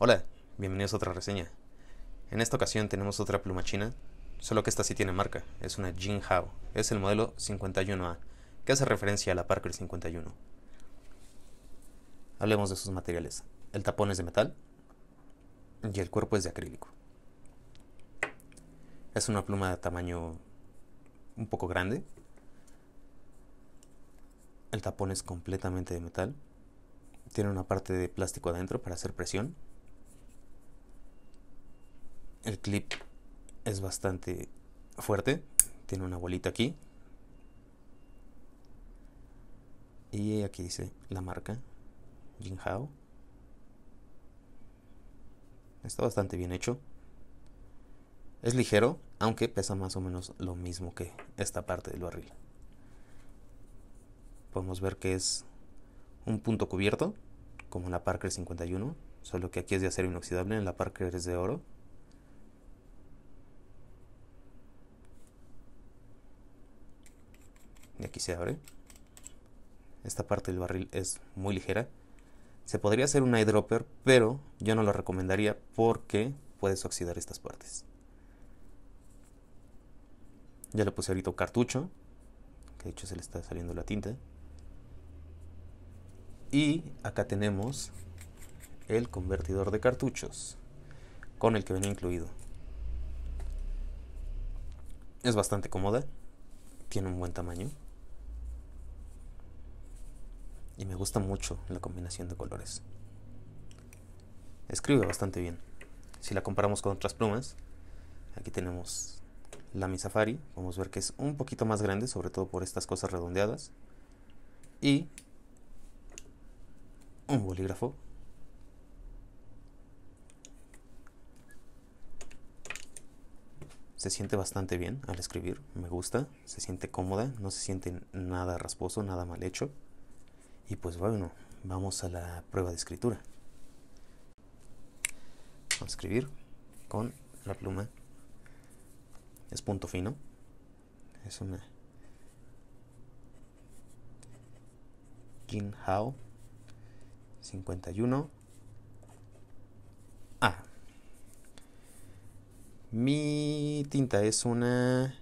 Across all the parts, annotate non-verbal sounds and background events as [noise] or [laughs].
Hola, bienvenidos a otra reseña. En esta ocasión tenemos otra pluma china, solo que esta sí tiene marca, es una Jin Hao, es el modelo 51A, que hace referencia a la Parker 51. Hablemos de sus materiales. El tapón es de metal y el cuerpo es de acrílico. Es una pluma de tamaño un poco grande. El tapón es completamente de metal. Tiene una parte de plástico adentro para hacer presión el clip es bastante fuerte. Tiene una bolita aquí. Y aquí dice la marca. Jinhao. Está bastante bien hecho. Es ligero, aunque pesa más o menos lo mismo que esta parte del barril. Podemos ver que es un punto cubierto, como la Parker 51, solo que aquí es de acero inoxidable, en la Parker es de oro. y aquí se abre. Esta parte del barril es muy ligera. Se podría hacer un eyedropper, pero yo no lo recomendaría porque puedes oxidar estas partes. Ya le puse ahorita cartucho, que de hecho se le está saliendo la tinta. Y acá tenemos el convertidor de cartuchos con el que venía incluido. Es bastante cómoda, tiene un buen tamaño y me gusta mucho la combinación de colores. Escribe bastante bien. Si la comparamos con otras plumas, aquí tenemos la Mi Safari, a ver que es un poquito más grande, sobre todo por estas cosas redondeadas, y un bolígrafo. Se siente bastante bien al escribir, me gusta, se siente cómoda, no se siente nada rasposo, nada mal hecho. Y pues bueno, vamos a la prueba de escritura. Vamos a escribir con la pluma. Es punto fino. Es una Jin Hao 51 A. Ah. Mi tinta es una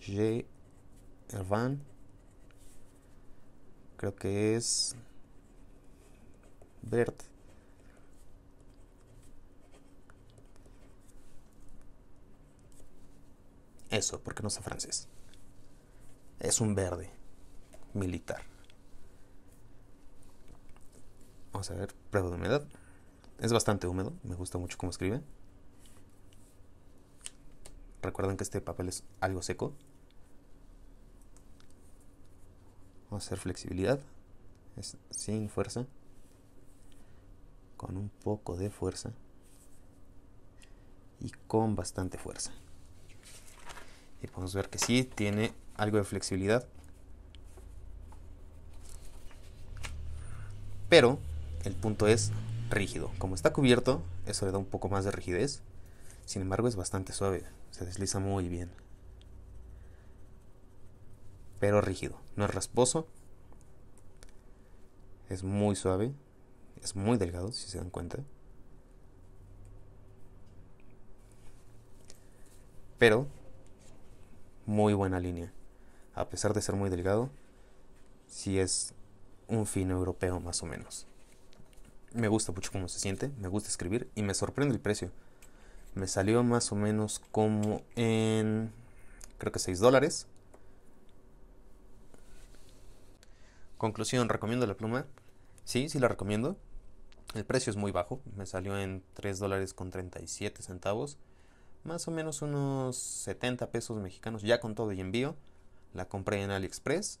G creo que es verde Eso, porque no sé francés. Es un verde militar. Vamos a ver, prueba de humedad. Es bastante húmedo, me gusta mucho cómo escribe. Recuerden que este papel es algo seco, Vamos a hacer flexibilidad. Es sin fuerza. Con un poco de fuerza. Y con bastante fuerza. Y podemos ver que sí, tiene algo de flexibilidad. Pero el punto es rígido. Como está cubierto, eso le da un poco más de rigidez. Sin embargo, es bastante suave. Se desliza muy bien pero rígido, no es rasposo. Es muy suave, es muy delgado, si se dan cuenta. Pero muy buena línea. A pesar de ser muy delgado, si es un fino europeo más o menos. Me gusta mucho cómo se siente, me gusta escribir y me sorprende el precio. Me salió más o menos como en, creo que 6 dólares. Conclusión, recomiendo la pluma. Sí, sí la recomiendo. El precio es muy bajo, me salió en 3 dólares con 37 centavos, más o menos unos 70 pesos mexicanos, ya con todo y envío. La compré en AliExpress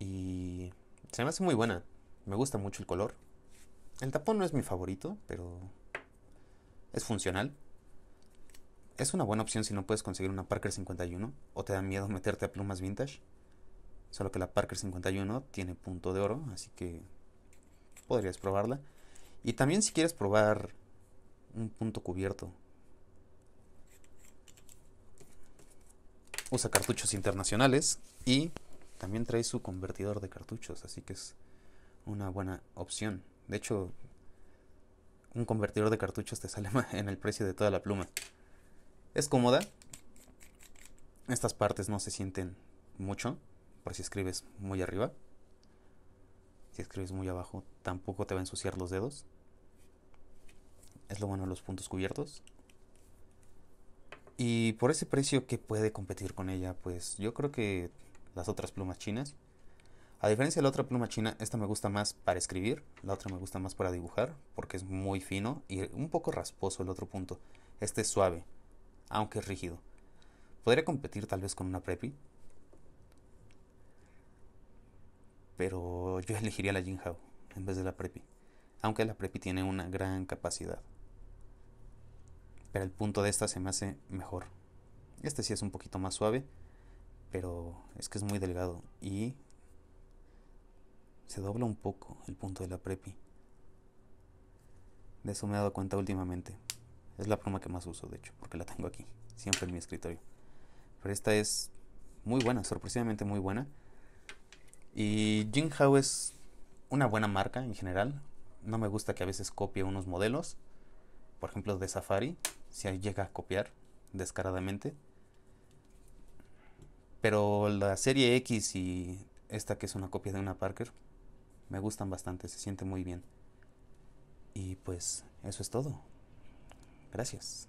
y se me hace muy buena, me gusta mucho el color. El tapón no es mi favorito, pero es funcional. Es una buena opción si no puedes conseguir una Parker 51 o te da miedo meterte a plumas vintage. Solo que la Parker 51 tiene punto de oro, así que podrías probarla. Y también si quieres probar un punto cubierto. Usa cartuchos internacionales y también trae su convertidor de cartuchos, así que es una buena opción. De hecho, un convertidor de cartuchos te sale [laughs] en el precio de toda la pluma. Es cómoda. Estas partes no se sienten mucho, pues, si escribes muy arriba. Si escribes muy abajo, tampoco te va a ensuciar los dedos. Es lo bueno de los puntos cubiertos. Y por ese precio que puede competir con ella, pues yo creo que las otras plumas chinas. A diferencia de la otra pluma china, esta me gusta más para escribir, la otra me gusta más para dibujar, porque es muy fino y un poco rasposo el otro punto. Este es suave, aunque es rígido. Podría competir tal vez con una Preppy, pero yo elegiría la Jinhao en vez de la Prepi, aunque la Prepi tiene una gran capacidad. Pero el punto de esta se me hace mejor. Este sí es un poquito más suave, pero es que es muy delgado y se dobla un poco el punto de la prepi. De eso me he dado cuenta últimamente. Es la pluma que más uso, de hecho, porque la tengo aquí, siempre en mi escritorio. Pero esta es muy buena, sorpresivamente muy buena. Y Hao es una buena marca en general. No me gusta que a veces copie unos modelos. Por ejemplo, de Safari, si llega a copiar descaradamente. Pero la serie X y esta que es una copia de una Parker, me gustan bastante, se siente muy bien. Y pues eso es todo. Gracias.